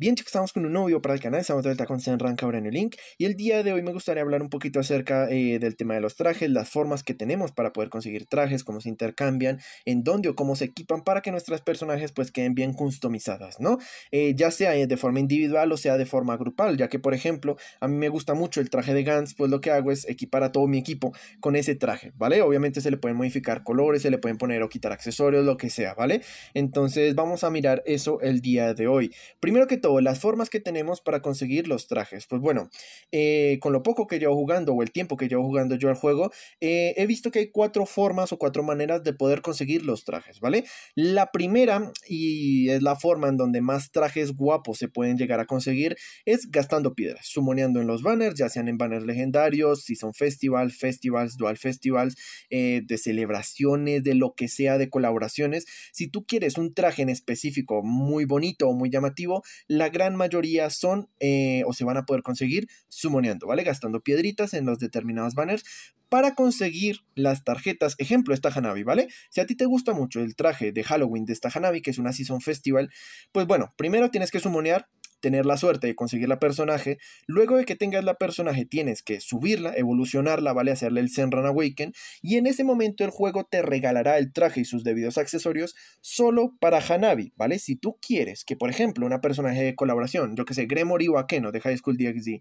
Bien chicos, estamos con un nuevo video para el canal, estamos de vuelta con Senran el Link y el día de hoy me gustaría hablar un poquito acerca eh, del tema de los trajes, las formas que tenemos para poder conseguir trajes, cómo se intercambian, en dónde o cómo se equipan para que nuestras personajes pues queden bien customizadas, ¿no? Eh, ya sea eh, de forma individual o sea de forma grupal, ya que por ejemplo a mí me gusta mucho el traje de Gans, pues lo que hago es equipar a todo mi equipo con ese traje, ¿vale? Obviamente se le pueden modificar colores, se le pueden poner o quitar accesorios, lo que sea, ¿vale? Entonces vamos a mirar eso el día de hoy. Primero que todo, las formas que tenemos para conseguir los trajes. Pues bueno, eh, con lo poco que llevo jugando o el tiempo que llevo jugando yo al juego, eh, he visto que hay cuatro formas o cuatro maneras de poder conseguir los trajes, ¿vale? La primera, y es la forma en donde más trajes guapos se pueden llegar a conseguir, es gastando piedras, sumoneando en los banners, ya sean en banners legendarios, si son festival, festivals, dual festivals, eh, de celebraciones, de lo que sea, de colaboraciones. Si tú quieres un traje en específico muy bonito o muy llamativo, la gran mayoría son eh, o se van a poder conseguir sumoneando, ¿vale? Gastando piedritas en los determinados banners para conseguir las tarjetas. Ejemplo, esta Hanabi, ¿vale? Si a ti te gusta mucho el traje de Halloween de esta Hanabi, que es una Season Festival, pues bueno, primero tienes que sumonear tener la suerte de conseguir la personaje. Luego de que tengas la personaje, tienes que subirla, evolucionarla, vale, hacerle el Run Awaken. Y en ese momento el juego te regalará el traje y sus debidos accesorios solo para Hanabi, ¿vale? Si tú quieres que, por ejemplo, una personaje de colaboración, yo que sé, Gremory Akeno de High School DxD,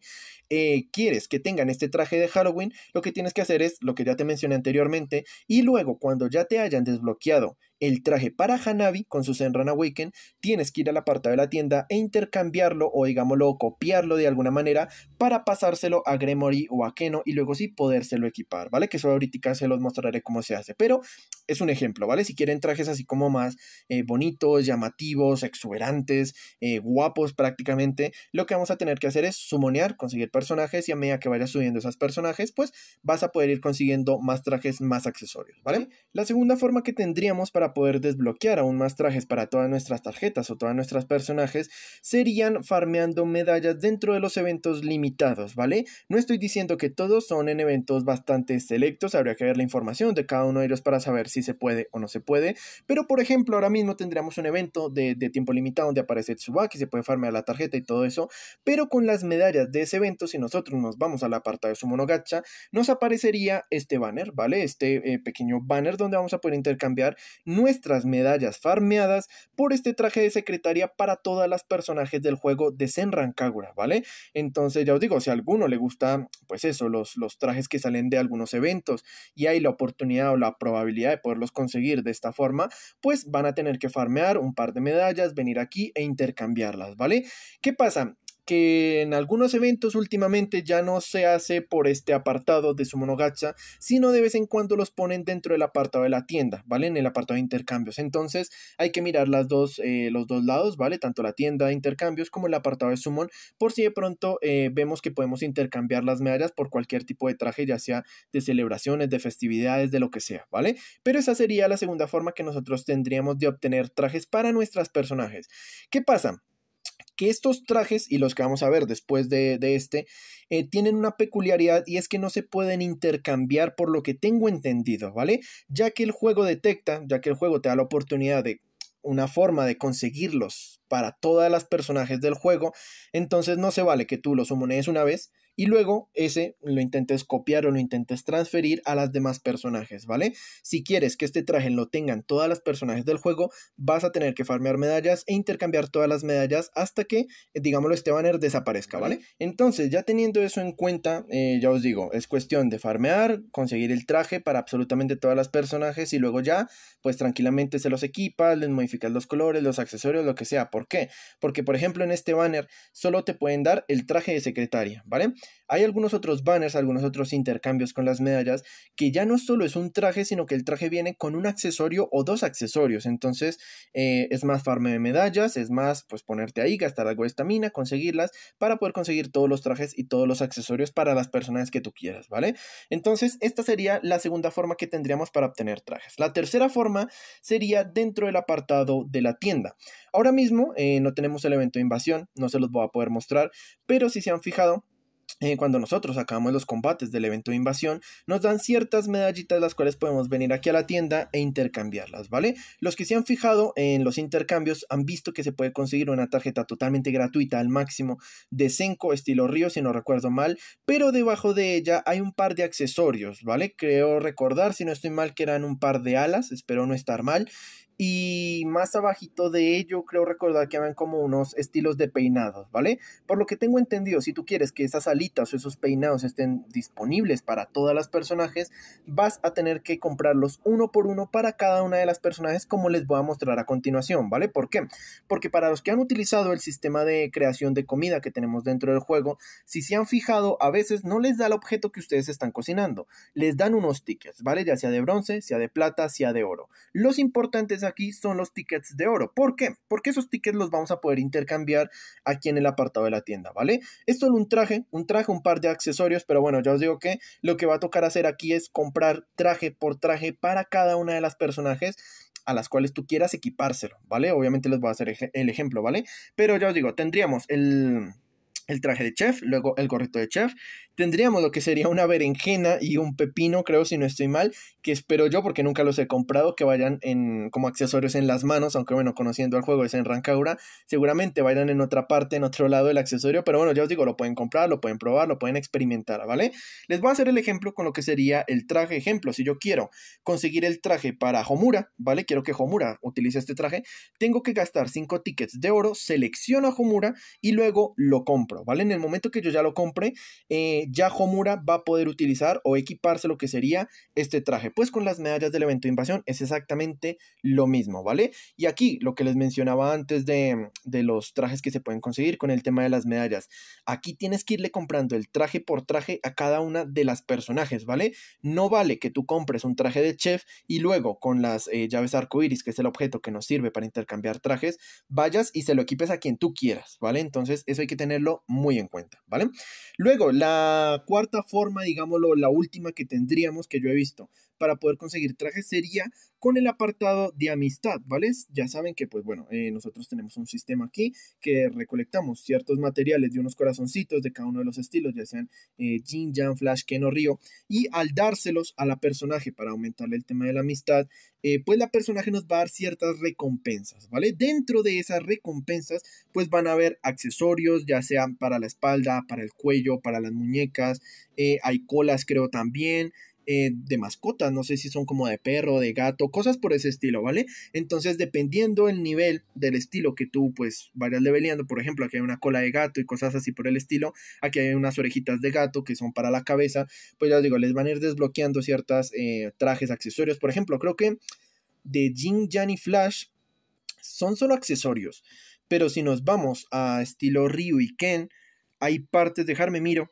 eh, quieres que tengan este traje de Halloween, lo que tienes que hacer es lo que ya te mencioné anteriormente. Y luego, cuando ya te hayan desbloqueado el traje para Hanabi con su Senran Awaken, tienes que ir a la parte de la tienda e intercambiarlo o digámoslo copiarlo de alguna manera para pasárselo a Gremory o a Keno y luego sí podérselo equipar, ¿vale? Que eso ahorita se los mostraré cómo se hace, pero es un ejemplo, ¿vale? Si quieren trajes así como más eh, bonitos, llamativos, exuberantes, eh, guapos prácticamente, lo que vamos a tener que hacer es sumonear, conseguir personajes y a medida que vayas subiendo esos personajes, pues vas a poder ir consiguiendo más trajes, más accesorios, ¿vale? La segunda forma que tendríamos para poder desbloquear aún más trajes para todas nuestras tarjetas o todas nuestras personajes serían farmeando medallas dentro de los eventos limitados, ¿vale? No estoy diciendo que todos son en eventos bastante selectos, habría que ver la información de cada uno de ellos para saber si se puede o no se puede, pero por ejemplo ahora mismo tendríamos un evento de, tiempo limitado donde aparece Tsubaki, se puede farmear la tarjeta y todo eso, pero con las medallas de ese evento, si nosotros nos vamos al apartado de su monogacha, nos aparecería este banner, ¿vale? Este eh, pequeño banner donde vamos a poder intercambiar nuestras medallas farmeadas por este traje de secretaria para todas las personajes del juego de Senran Kagura, ¿vale? Entonces ya os digo, si a alguno le gusta, pues eso, los, los trajes que salen de algunos eventos y hay la oportunidad o la probabilidad de poderlos conseguir de esta forma, pues van a tener que farmear un par de medallas, venir aquí e intercambiarlas, ¿vale? ¿Qué pasa? que en algunos eventos últimamente ya no se hace por este apartado de su monogacha, sino de vez en cuando los ponen dentro del apartado de la tienda, ¿vale? En el apartado de intercambios. Entonces hay que mirar las dos, eh, los dos lados, ¿vale? Tanto la tienda de intercambios como el apartado de sumon, por si de pronto eh, vemos que podemos intercambiar las medallas por cualquier tipo de traje, ya sea de celebraciones, de festividades, de lo que sea, ¿vale? Pero esa sería la segunda forma que nosotros tendríamos de obtener trajes para nuestros personajes. ¿Qué pasa? que estos trajes y los que vamos a ver después de, este eh, tienen una peculiaridad y es que no se pueden intercambiar por lo que tengo entendido, ¿vale? Ya que el juego detecta, ya que el juego te da la oportunidad de una forma de conseguirlos para todas las personajes del juego, entonces no se vale que tú los sumones una vez y luego ese lo intentes copiar o lo intentes transferir a las demás personajes, ¿vale? Si quieres que este traje lo tengan todas las personajes del juego, vas a tener que farmear medallas e intercambiar todas las medallas hasta que, digámoslo, este banner desaparezca, ¿vale? Entonces, ya teniendo eso en cuenta, eh, ya os digo, es cuestión de farmear, conseguir el traje para absolutamente todas las personajes y luego ya, pues tranquilamente se los equipas, les modificas los colores, los accesorios, lo que sea. ¿Por qué? Porque, por ejemplo, en este banner solo te pueden dar el traje de secretaria, ¿vale? Hay algunos otros banners, algunos otros intercambios con las medallas, que ya no solo es un traje, sino que el traje viene con un accesorio o dos accesorios. Entonces, eh, es más farme de medallas, es más, pues ponerte ahí, gastar algo de estamina, conseguirlas, para poder conseguir todos los trajes y todos los accesorios para las personas que tú quieras, ¿vale? Entonces, esta sería la segunda forma que tendríamos para obtener trajes. La tercera forma sería dentro del apartado de la tienda. Ahora mismo eh, no tenemos el evento de invasión, no se los voy a poder mostrar, pero si se han fijado, eh, cuando nosotros acabamos los combates del evento de invasión, nos dan ciertas medallitas las cuales podemos venir aquí a la tienda e intercambiarlas, ¿vale? Los que se han fijado en los intercambios han visto que se puede conseguir una tarjeta totalmente gratuita al máximo de Senko estilo Río, si no recuerdo mal, pero debajo de ella hay un par de accesorios, ¿vale? Creo recordar, si no estoy mal, que eran un par de alas, espero no estar mal, y más abajito de ello, creo recordar que van como unos estilos de peinados, ¿vale? Por lo que tengo entendido, si tú quieres que esas alitas o esos peinados estén disponibles para todas las personajes, vas a tener que comprarlos uno por uno para cada una de las personajes, como les voy a mostrar a continuación, ¿vale? ¿Por qué? Porque para los que han utilizado el sistema de creación de comida que tenemos dentro del juego, si se han fijado, a veces no les da el objeto que ustedes están cocinando, les dan unos tickets, ¿vale? Ya sea de bronce, sea de plata, sea de oro. Los importantes aquí son los tickets de oro. ¿Por qué? Porque esos tickets los vamos a poder intercambiar aquí en el apartado de la tienda, ¿vale? Es solo un traje, un traje, un par de accesorios, pero bueno, ya os digo que lo que va a tocar hacer aquí es comprar traje por traje para cada una de las personajes a las cuales tú quieras equipárselo, ¿vale? Obviamente les voy a hacer el ejemplo, ¿vale? Pero ya os digo, tendríamos el el traje de chef, luego el gorrito de chef. Tendríamos lo que sería una berenjena y un pepino, creo, si no estoy mal, que espero yo, porque nunca los he comprado, que vayan en, como accesorios en las manos, aunque bueno, conociendo el juego es en Rancaura, seguramente vayan en otra parte, en otro lado del accesorio, pero bueno, ya os digo, lo pueden comprar, lo pueden probar, lo pueden experimentar, ¿vale? Les voy a hacer el ejemplo con lo que sería el traje. Ejemplo, si yo quiero conseguir el traje para Homura, ¿vale? Quiero que Homura utilice este traje, tengo que gastar 5 tickets de oro, selecciono a Homura y luego lo compro. ¿vale? En el momento que yo ya lo compre, eh, ya Homura va a poder utilizar o equiparse lo que sería este traje. Pues con las medallas del evento de invasión es exactamente lo mismo, ¿vale? Y aquí lo que les mencionaba antes de, de los trajes que se pueden conseguir con el tema de las medallas. Aquí tienes que irle comprando el traje por traje a cada una de las personajes, ¿vale? No vale que tú compres un traje de chef y luego con las eh, llaves arcoíris, que es el objeto que nos sirve para intercambiar trajes, vayas y se lo equipes a quien tú quieras, ¿vale? Entonces eso hay que tenerlo muy en cuenta, ¿vale? Luego, la cuarta forma, digámoslo, la última que tendríamos que yo he visto para poder conseguir trajes sería con el apartado de amistad, ¿vale? Ya saben que, pues bueno, eh, nosotros tenemos un sistema aquí que recolectamos ciertos materiales de unos corazoncitos de cada uno de los estilos, ya sean eh, Jin, Jan, Flash, o río. y al dárselos a la personaje para aumentarle el tema de la amistad, eh, pues la personaje nos va a dar ciertas recompensas, ¿vale? Dentro de esas recompensas, pues van a haber accesorios, ya sean para la espalda, para el cuello, para las muñecas, hay colas creo también, eh, de mascotas, no sé si son como de perro, de gato, cosas por ese estilo, ¿vale? Entonces, dependiendo el nivel del estilo que tú pues vayas leveleando, por ejemplo, aquí hay una cola de gato y cosas así por el estilo, aquí hay unas orejitas de gato que son para la cabeza, pues ya os digo, les van a ir desbloqueando ciertas eh, trajes, accesorios, por ejemplo, creo que de Jin, Jan y Flash son solo accesorios, pero si nos vamos a estilo Ryu y Ken, hay partes, dejarme miro,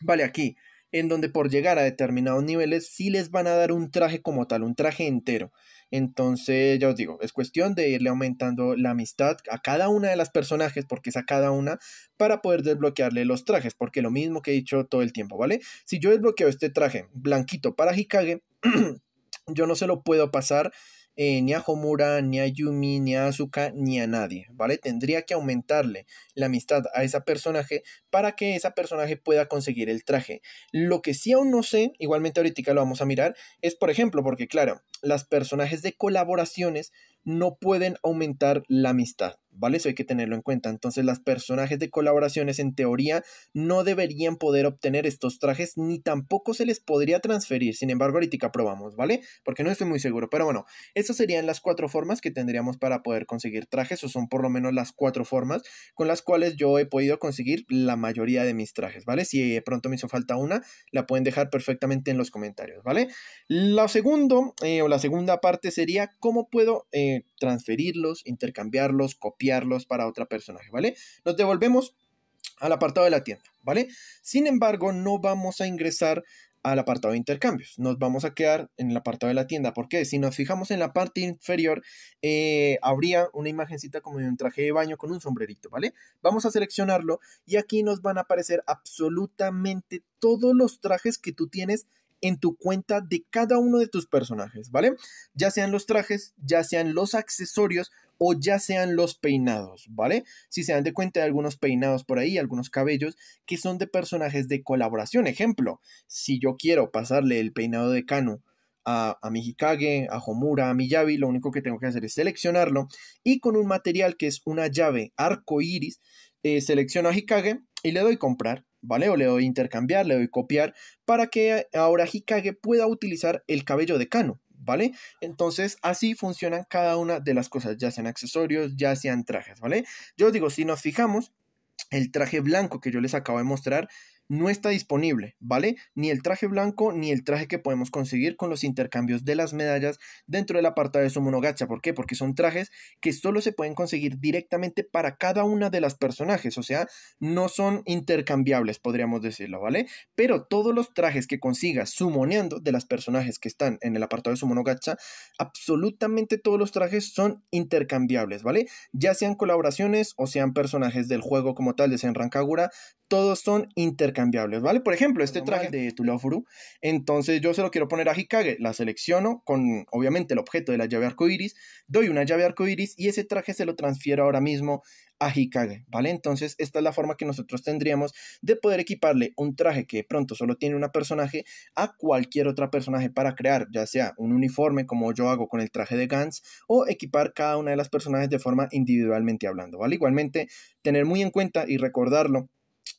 vale, aquí en donde por llegar a determinados niveles sí les van a dar un traje como tal, un traje entero. Entonces, ya os digo, es cuestión de irle aumentando la amistad a cada una de las personajes, porque es a cada una, para poder desbloquearle los trajes, porque lo mismo que he dicho todo el tiempo, ¿vale? Si yo desbloqueo este traje blanquito para Hikage, yo no se lo puedo pasar eh, ni a Homura, ni a Yumi, ni a Asuka, ni a nadie, ¿vale? Tendría que aumentarle la amistad a esa personaje para que esa personaje pueda conseguir el traje. Lo que sí aún no sé, igualmente ahorita lo vamos a mirar, es por ejemplo, porque claro, las personajes de colaboraciones no pueden aumentar la amistad. ¿vale? Eso hay que tenerlo en cuenta. Entonces, las personajes de colaboraciones en teoría no deberían poder obtener estos trajes ni tampoco se les podría transferir. Sin embargo, ahorita probamos, ¿vale? Porque no estoy muy seguro. Pero bueno, esas serían las cuatro formas que tendríamos para poder conseguir trajes o son por lo menos las cuatro formas con las cuales yo he podido conseguir la mayoría de mis trajes, ¿vale? Si de pronto me hizo falta una, la pueden dejar perfectamente en los comentarios, ¿vale? Lo segundo eh, o la segunda parte sería cómo puedo eh, transferirlos, intercambiarlos, copiar los para otro personaje, ¿vale? Nos devolvemos al apartado de la tienda, ¿vale? Sin embargo, no vamos a ingresar al apartado de intercambios. Nos vamos a quedar en el apartado de la tienda. porque Si nos fijamos en la parte inferior, eh, habría una imagencita como de un traje de baño con un sombrerito, ¿vale? Vamos a seleccionarlo y aquí nos van a aparecer absolutamente todos los trajes que tú tienes en tu cuenta de cada uno de tus personajes, ¿vale? Ya sean los trajes, ya sean los accesorios o ya sean los peinados, ¿vale? Si se dan de cuenta de algunos peinados por ahí, algunos cabellos que son de personajes de colaboración. Ejemplo, si yo quiero pasarle el peinado de Kano a, a Hikage, a Homura, a Miyabi, lo único que tengo que hacer es seleccionarlo y con un material que es una llave arco iris, eh, selecciono a Hikage y le doy comprar. ¿vale? O le doy intercambiar, le doy copiar, para que ahora Hikage pueda utilizar el cabello de Kano. ¿vale? Entonces, así funcionan cada una de las cosas, ya sean accesorios, ya sean trajes, ¿vale? Yo digo, si nos fijamos, el traje blanco que yo les acabo de mostrar no está disponible, ¿vale? Ni el traje blanco ni el traje que podemos conseguir con los intercambios de las medallas dentro del apartado de gacha. ¿Por qué? Porque son trajes que solo se pueden conseguir directamente para cada una de las personajes, o sea, no son intercambiables, podríamos decirlo, ¿vale? Pero todos los trajes que consigas sumoneando de las personajes que están en el apartado de gacha. absolutamente todos los trajes son intercambiables, ¿vale? Ya sean colaboraciones o sean personajes del juego como tal de Senran Kagura, todos son intercambiables, ¿vale? Por ejemplo, pues este traje de Tulofuru. entonces yo se lo quiero poner a Hikage, la selecciono con obviamente el objeto de la llave arcoiris, doy una llave arcoiris y ese traje se lo transfiero ahora mismo a Hikage, ¿vale? Entonces esta es la forma que nosotros tendríamos de poder equiparle un traje que de pronto solo tiene una personaje a cualquier otra personaje para crear, ya sea un uniforme como yo hago con el traje de Gans o equipar cada una de las personajes de forma individualmente hablando, ¿vale? Igualmente tener muy en cuenta y recordarlo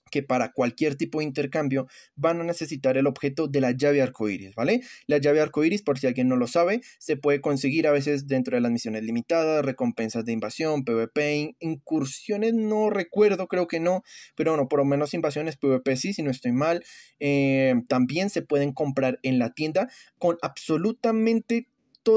que para cualquier tipo de intercambio van a necesitar el objeto de la llave arcoíris, ¿vale? La llave arcoíris, por si alguien no lo sabe, se puede conseguir a veces dentro de las misiones limitadas, recompensas de invasión, PvP, incursiones, no recuerdo, creo que no, pero bueno, por lo menos invasiones PvP sí, si no estoy mal. Eh, también se pueden comprar en la tienda con absolutamente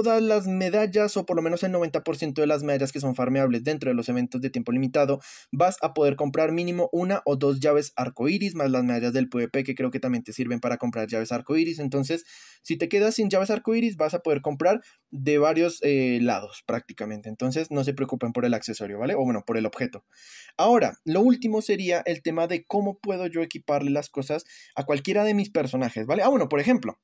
todas las medallas o por lo menos el 90% de las medallas que son farmeables dentro de los eventos de tiempo limitado, vas a poder comprar mínimo una o dos llaves arcoiris más las medallas del PvP que creo que también te sirven para comprar llaves arcoiris. Entonces, si te quedas sin llaves arcoiris, vas a poder comprar de varios eh, lados prácticamente. Entonces, no se preocupen por el accesorio, ¿vale? O bueno, por el objeto. Ahora, lo último sería el tema de cómo puedo yo equiparle las cosas a cualquiera de mis personajes, ¿vale? Ah, bueno, por ejemplo,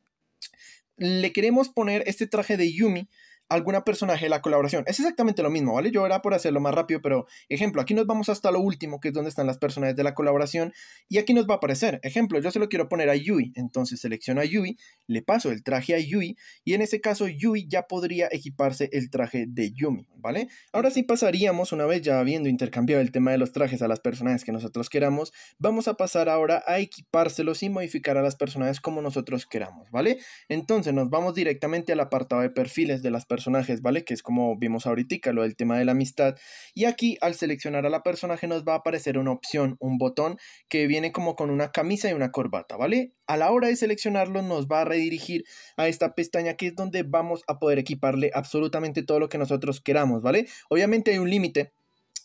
le queremos poner este traje de Yumi alguna personaje de la colaboración. Es exactamente lo mismo, ¿vale? Yo era por hacerlo más rápido, pero ejemplo, aquí nos vamos hasta lo último, que es donde están las personajes de la colaboración, y aquí nos va a aparecer. Ejemplo, yo se lo quiero poner a Yui, entonces selecciono a Yui, le paso el traje a Yui, y en ese caso Yui ya podría equiparse el traje de Yumi, ¿vale? Ahora sí pasaríamos, una vez ya habiendo intercambiado el tema de los trajes a las personajes que nosotros queramos, vamos a pasar ahora a equipárselos y modificar a las personajes como nosotros queramos, ¿vale? Entonces nos vamos directamente al apartado de perfiles de las personas personajes, ¿vale? Que es como vimos ahorita, lo del tema de la amistad. Y aquí al seleccionar a la personaje nos va a aparecer una opción, un botón que viene como con una camisa y una corbata, ¿vale? A la hora de seleccionarlo nos va a redirigir a esta pestaña que es donde vamos a poder equiparle absolutamente todo lo que nosotros queramos, ¿vale? Obviamente hay un límite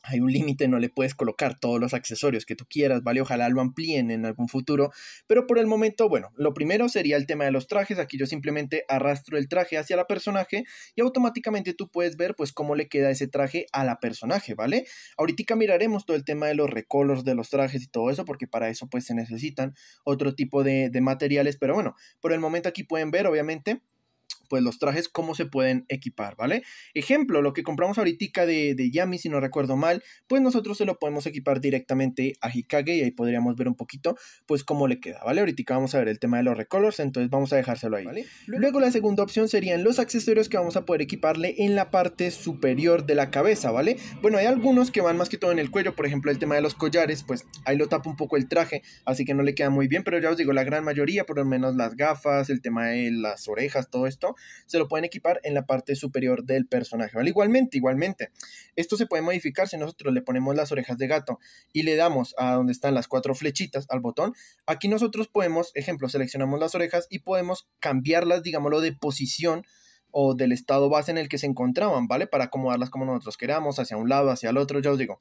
hay un límite, no le puedes colocar todos los accesorios que tú quieras, ¿vale? Ojalá lo amplíen en algún futuro, pero por el momento, bueno, lo primero sería el tema de los trajes, aquí yo simplemente arrastro el traje hacia la personaje y automáticamente tú puedes ver pues cómo le queda ese traje a la personaje, ¿vale? Ahorita miraremos todo el tema de los recolors de los trajes y todo eso, porque para eso pues se necesitan otro tipo de, de materiales, pero bueno, por el momento aquí pueden ver, obviamente, pues los trajes, cómo se pueden equipar, ¿vale? Ejemplo, lo que compramos ahorita de, de Yami, si no recuerdo mal, pues nosotros se lo podemos equipar directamente a Hikage y ahí podríamos ver un poquito, pues cómo le queda, ¿vale? Ahorita vamos a ver el tema de los recolors, entonces vamos a dejárselo ahí, ¿vale? Luego la segunda opción serían los accesorios que vamos a poder equiparle en la parte superior de la cabeza, ¿vale? Bueno, hay algunos que van más que todo en el cuello, por ejemplo, el tema de los collares, pues ahí lo tapa un poco el traje, así que no le queda muy bien, pero ya os digo, la gran mayoría, por lo menos las gafas, el tema de las orejas, todo esto, se lo pueden equipar en la parte superior del personaje, Igualmente, igualmente. Esto se puede modificar si nosotros le ponemos las orejas de gato y le damos a donde están las cuatro flechitas al botón. Aquí nosotros podemos, ejemplo, seleccionamos las orejas y podemos cambiarlas, digámoslo, de posición o del estado base en el que se encontraban, ¿vale? Para acomodarlas como nosotros queramos, hacia un lado, hacia el otro, ya os digo.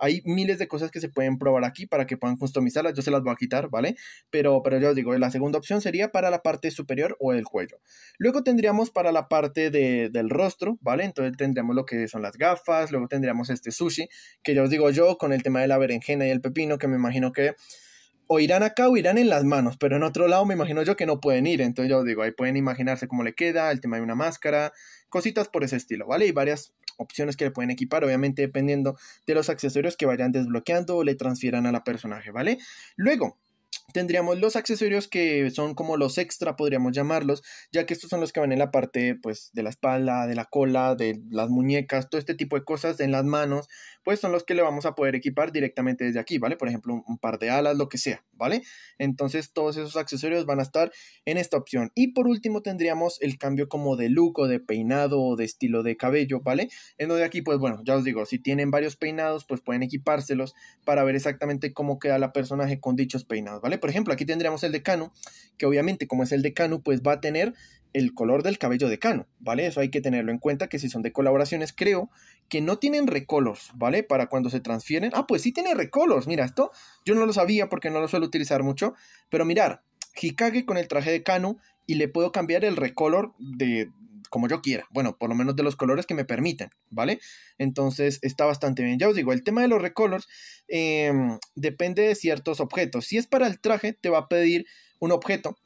Hay miles de cosas que se pueden probar aquí para que puedan customizarlas, yo se las voy a quitar, ¿vale? Pero, pero ya os digo, la segunda opción sería para la parte superior o el cuello. Luego tendríamos para la parte de, del rostro, ¿vale? Entonces tendríamos lo que son las gafas, luego tendríamos este sushi, que ya os digo yo, con el tema de la berenjena y el pepino, que me imagino que o irán acá o irán en las manos, pero en otro lado me imagino yo que no pueden ir, entonces yo digo, ahí pueden imaginarse cómo le queda, el tema de una máscara, cositas por ese estilo, ¿vale? Y varias opciones que le pueden equipar, obviamente dependiendo de los accesorios que vayan desbloqueando o le transfieran a la personaje, ¿vale? Luego, tendríamos los accesorios que son como los extra, podríamos llamarlos, ya que estos son los que van en la parte pues de la espalda, de la cola, de las muñecas, todo este tipo de cosas en las manos, pues son los que le vamos a poder equipar directamente desde aquí, ¿vale? Por ejemplo, un, par de alas, lo que sea, ¿vale? Entonces todos esos accesorios van a estar en esta opción. Y por último tendríamos el cambio como de look o de peinado o de estilo de cabello, ¿vale? En donde aquí, pues bueno, ya os digo, si tienen varios peinados, pues pueden equipárselos para ver exactamente cómo queda la personaje con dichos peinados, ¿vale? Por ejemplo, aquí tendríamos el decano, que obviamente como es el decano, pues va a tener el color del cabello de Cano, ¿vale? Eso hay que tenerlo en cuenta, que si son de colaboraciones, creo que no tienen recolors, ¿vale? Para cuando se transfieren. Ah, pues sí tiene recolors, mira, esto yo no lo sabía porque no lo suelo utilizar mucho, pero mirar, Hikage con el traje de Cano y le puedo cambiar el recolor de como yo quiera, bueno, por lo menos de los colores que me permiten... ¿vale? Entonces está bastante bien. Ya os digo, el tema de los recolors em, depende de ciertos objetos. Si es para el traje, te va a pedir un objeto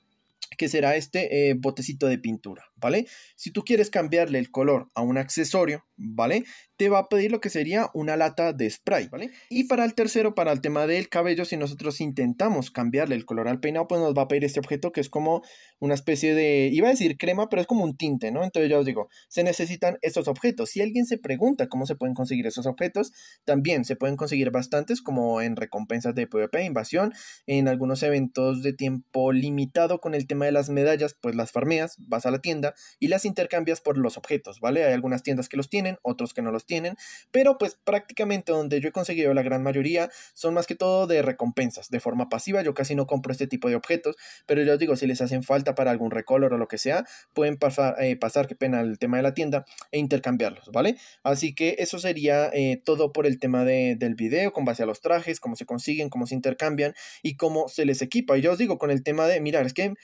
que será este eh, botecito de pintura. ¿vale? Si tú quieres cambiarle el color a un accesorio, ¿vale? Te va a pedir lo que sería una lata de spray, ¿vale? Y para el tercero, para el tema del cabello, si nosotros intentamos cambiarle el color al peinado, pues nos va a pedir este objeto que es como una especie de, iba a decir crema, pero es como un tinte, ¿no? Entonces ya os digo, se necesitan estos objetos. Si alguien se pregunta cómo se pueden conseguir esos objetos, también se pueden conseguir bastantes como en recompensas de PvP, invasión, en algunos eventos de tiempo limitado con el tema de las medallas, pues las farmeas, vas a la tienda, y las intercambias por los objetos, ¿vale? Hay algunas tiendas que los tienen, otros que no los tienen, pero pues prácticamente donde yo he conseguido la gran mayoría son más que todo de recompensas, de forma pasiva. Yo casi no compro este tipo de objetos, pero yo os digo, si les hacen falta para algún recolor o lo que sea, pueden eh, pasar, que qué pena, el tema de la tienda e intercambiarlos, ¿vale? Así que eso sería eh, todo por el tema del video, con base a los trajes, cómo se consiguen, cómo se intercambian y cómo se les equipa. Y yo os digo, con el tema de, mirar, es que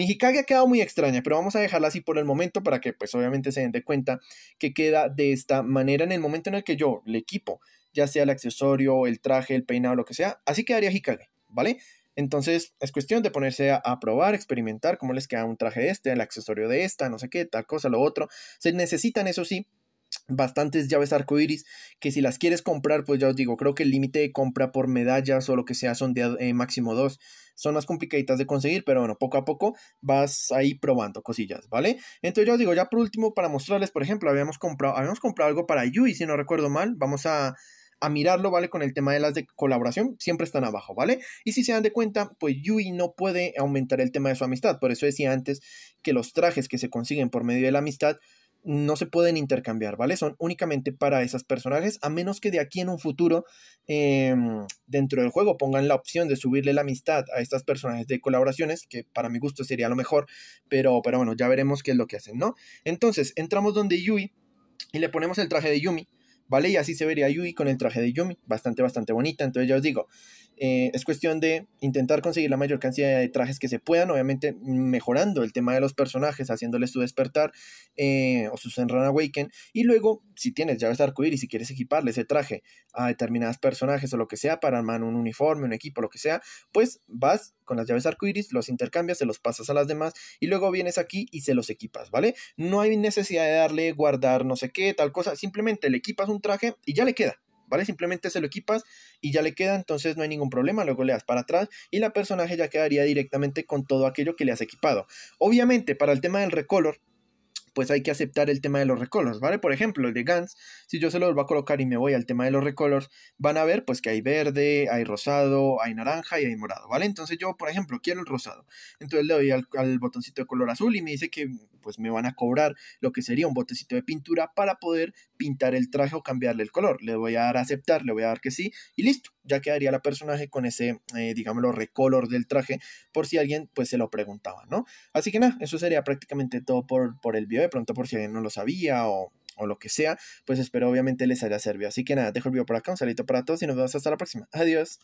hikage ha quedado muy extraña, pero vamos a dejarla así por el momento para que pues obviamente se den de cuenta que queda de esta manera en el momento en el que yo le equipo, ya sea el accesorio, el traje, el peinado, lo que sea, así quedaría Hikage, ¿vale? Entonces es cuestión de ponerse a, a, probar, experimentar cómo les queda un traje de este, el accesorio de esta, no sé qué, tal cosa, lo otro. Se necesitan, eso sí, bastantes llaves arcoiris que si las quieres comprar pues ya os digo creo que el límite de compra por medallas o lo que sea son de eh, máximo dos son más complicaditas de conseguir pero bueno poco a poco vas ahí probando cosillas vale entonces ya os digo ya por último para mostrarles por ejemplo habíamos comprado habíamos comprado algo para Yui si no recuerdo mal vamos a a mirarlo, ¿vale? Con el tema de las de colaboración, siempre están abajo, ¿vale? Y si se dan de cuenta, pues Yui no puede aumentar el tema de su amistad. Por eso decía antes que los trajes que se consiguen por medio de la amistad no se pueden intercambiar, ¿vale? Son únicamente para esos personajes, a menos que de aquí en un futuro, em, dentro del juego, pongan la opción de subirle la amistad a estos personajes de colaboraciones, que para mi gusto sería lo mejor, pero, pero bueno, ya veremos qué es lo que hacen, ¿no? Entonces, entramos donde Yui y le ponemos el traje de Yumi. ¿Vale? Y así se vería Yui con el traje de Yumi, bastante, bastante bonita. Entonces ya os digo, eh, es cuestión de intentar conseguir la mayor cantidad de trajes que se puedan, obviamente mejorando el tema de los personajes, haciéndoles su despertar eh, o su Senran Awaken. Y luego, si tienes llaves arcoíris y quieres equiparle ese traje a determinados personajes o lo que sea para armar un uniforme, un equipo, lo que sea, pues vas con las llaves arcoíris, los intercambias, se los pasas a las demás y luego vienes aquí y se los equipas, ¿vale? No hay necesidad de darle guardar no sé qué, tal cosa, simplemente le equipas un traje y ya le queda. ¿vale? Simplemente se lo equipas y ya le queda, entonces no hay ningún problema, luego le das para atrás y la personaje ya quedaría directamente con todo aquello que le has equipado. Obviamente, para el tema del recolor, pues hay que aceptar el tema de los recolors, ¿vale? Por ejemplo, el de Gans, si yo se lo voy a colocar y me voy al tema de los recolors, van a ver pues que hay verde, hay rosado, hay naranja y hay morado, ¿vale? Entonces yo, por ejemplo, quiero el rosado. Entonces le doy al, al botoncito de color azul y me dice que pues me van a cobrar lo que sería un botecito de pintura para poder pintar el traje o cambiarle el color. Le voy a dar a aceptar, le voy a dar que sí y listo. Ya quedaría la personaje con ese, eh, digámoslo, recolor del traje por si alguien pues se lo preguntaba, ¿no? Así que nada, eso sería prácticamente todo por, por el video. De pronto por si alguien no lo sabía o, o lo que sea, pues espero obviamente les haya servido. Así que nada, dejo el video por acá, un saludo para todos y nos vemos hasta la próxima. Adiós.